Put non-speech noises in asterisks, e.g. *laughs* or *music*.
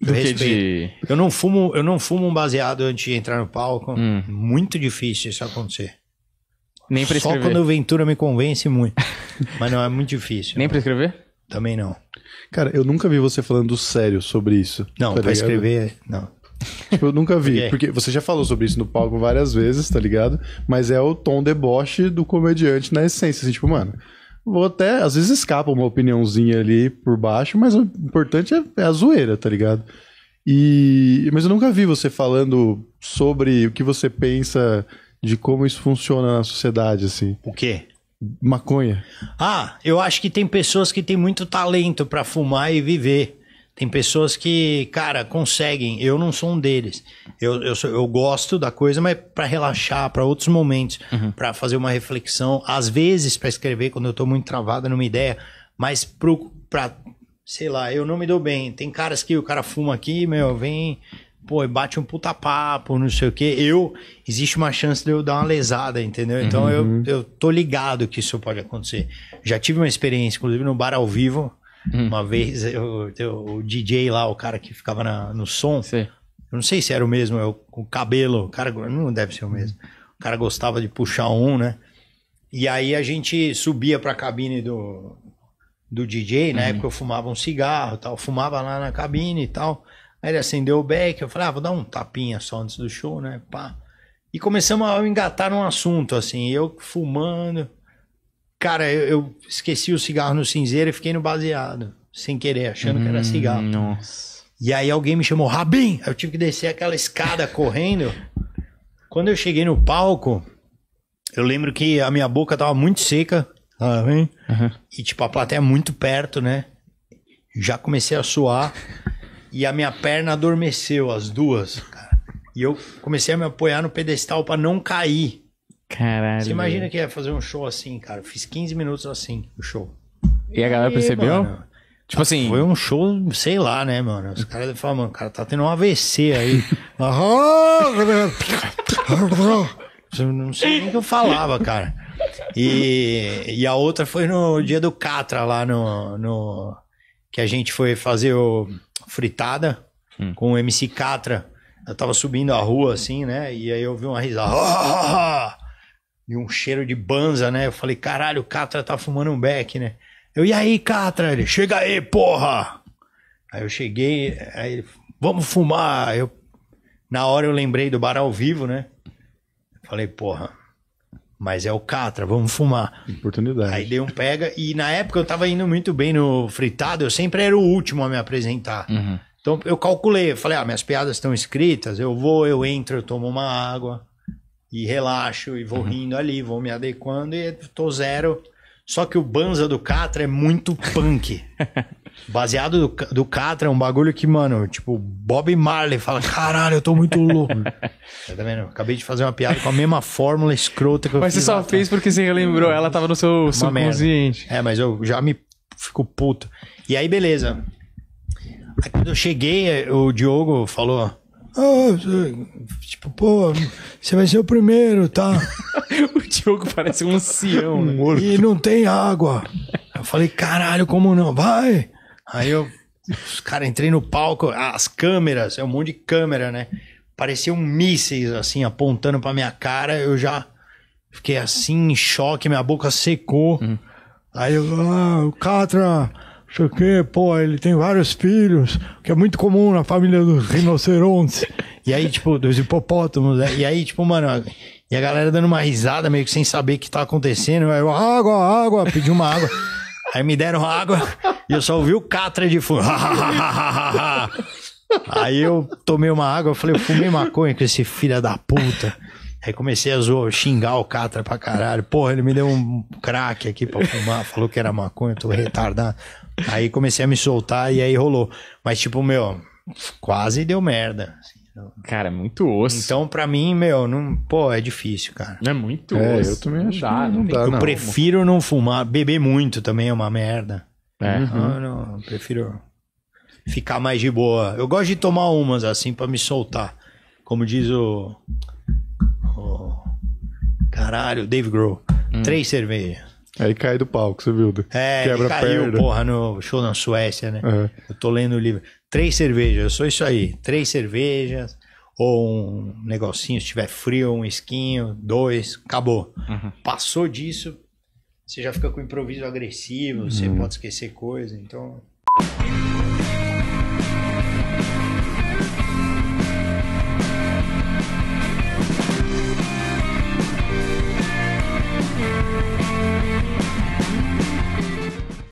Do eu que respeito. de... Eu não fumo, eu não fumo um baseado antes de entrar no palco. Hum. Muito difícil isso acontecer. Nem pra escrever. Só quando o Ventura me convence muito. *laughs* Mas não, é muito difícil. Nem pra escrever? Também não. Cara, eu nunca vi você falando sério sobre isso. Não, tá pra escrever, não. Tipo, eu nunca vi, okay. porque você já falou sobre isso no palco várias vezes, tá ligado? Mas é o tom deboche do comediante na essência, assim, tipo, mano, Vou até, às vezes escapa uma opiniãozinha ali por baixo, mas o importante é, é a zoeira, tá ligado? E, mas eu nunca vi você falando sobre o que você pensa de como isso funciona na sociedade, assim. O quê? Maconha. Ah, eu acho que tem pessoas que têm muito talento para fumar e viver. Tem pessoas que, cara, conseguem. Eu não sou um deles. Eu, eu, sou, eu gosto da coisa, mas para relaxar, para outros momentos, uhum. para fazer uma reflexão. Às vezes, para escrever, quando eu tô muito travado numa ideia, mas pro, pra, sei lá, eu não me dou bem. Tem caras que o cara fuma aqui, meu, vem, pô, bate um puta papo, não sei o quê. Eu, existe uma chance de eu dar uma lesada, entendeu? Então uhum. eu, eu tô ligado que isso pode acontecer. Já tive uma experiência, inclusive no bar ao vivo, Hum. Uma vez eu, eu, o DJ lá, o cara que ficava na, no som, Sim. eu não sei se era o mesmo, eu, é o cabelo, o cara não deve ser o mesmo. O cara gostava de puxar um, né? E aí a gente subia pra cabine do, do DJ, na uhum. época eu fumava um cigarro tal, fumava lá na cabine e tal. Aí ele acendeu o beck, eu falei, ah, vou dar um tapinha só antes do show, né? Pá. E começamos a engatar um assunto, assim, eu fumando. Cara, eu, eu, esqueci o cigarro no cinzeiro e fiquei no baseado, sem querer, achando hum, que era hum, cigarro. Nossa. E aí alguém me chamou, Rabin! Eu tive que descer aquela escada *laughs* correndo. Quando eu cheguei no palco, eu lembro que a minha boca tava muito seca, Uhum. E tipo, a plateia é muito perto, né? Já comecei a suar e a minha perna adormeceu, as duas, cara. E eu comecei a me apoiar no pedestal para não cair. Caralho. Você imagina que ia fazer um show assim, cara. fiz 15 minutos assim, o show. E a galera e, percebeu? Mano, tipo assim. Foi um show, sei lá, né, mano? Os caras falam, mano, o cara tá tendo um AVC aí. *laughs* Ah, não sei nem o que eu falava, cara. E, e a outra foi no dia do Catra, lá no. no que a gente foi fazer o fritada hum. com o MC Catra. Eu tava subindo a rua assim, né? E aí eu vi uma risada. *laughs* Ah, ah, e um cheiro de banza, né? Eu falei, caralho, o Catra tá fumando um beck, né? Eu, e aí, Catra? Ele, chega aí, porra! Aí eu cheguei, aí ele, vamos fumar. Eu, na hora eu lembrei do bar ao vivo, né? Falei, porra, mas é o Catra, vamos fumar. Oportunidade. Aí dei um pega, e na época eu tava indo muito bem no fritado, eu sempre era o último a me apresentar. Uhum. Então eu calculei, eu falei, ah, minhas piadas estão escritas, eu vou, eu entro, eu tomo uma água e relaxo e vou uhum. rindo ali, vou me adequando e tô zero. Só que o Banza do Catra é muito punk. *laughs* Baseado do, do Catra é um bagulho que, mano, tipo, Bob Marley fala: caralho, eu tô muito louco. *laughs* É tá vendo? Acabei de fazer uma piada com a mesma fórmula escrota que eu mas fiz. Mas você só lá, fez tá? porque você relembrou, ela tava no seu uma subconsciente. É, mas eu já me fico puto. E aí, beleza. Aí, quando eu cheguei, o Diogo falou: Oh, tipo, pô, você vai ser o primeiro, tá? *laughs* o Diogo parece um ancião. Né? Morto. E não tem água. Eu falei, caralho, como não? Vai! Aí eu, os cara, entrei no palco, as câmeras, é um monte de câmera, né? parecia um mísseis, assim, apontando pra minha cara. Eu já fiquei assim, em choque, minha boca secou. Hum. Aí eu, ah, o Catra sei o quê, pô, ele tem vários filhos, que é muito comum na família dos rinocerontes. e aí, tipo, dos hipopótamos. Né? E aí, tipo, mano, e a galera dando uma risada, meio que sem saber o que tá acontecendo. Aí eu, água, água, pedi uma água. Aí me deram água e eu só ouvi o catra de fundo. *laughs* Aí eu tomei uma água, eu falei, eu fumei maconha com esse filho da puta. Aí comecei a zoar, xingar o Catra pra caralho. Porra, ele me deu um crack aqui pra fumar, falou que era maconha, tô retardado. Aí comecei a me soltar e aí rolou. Mas, tipo, meu, quase deu merda. Cara, é muito osso. Então, pra mim, meu, não, pô, é difícil, cara. É muito é, osso. Eu também não acho dá, não, não dá, Eu não. prefiro não fumar. Beber muito também é uma merda. É. Uhum. não, eu prefiro ficar mais de boa. Eu gosto de tomar umas, assim, pra me soltar. Como diz o Caralho, Dave Grohl. Hum. Três cervejas. Aí cai do palco, você viu? É, Quebra caiu, perna. porra, no show na Suécia, né? Uhum. Eu tô lendo o livro. Três cervejas, só sou isso aí. Três cervejas, ou um negocinho, se tiver frio, um esquinho, dois, acabou. Uhum. Passou disso, você já fica com improviso agressivo, uhum. você pode esquecer coisa, então...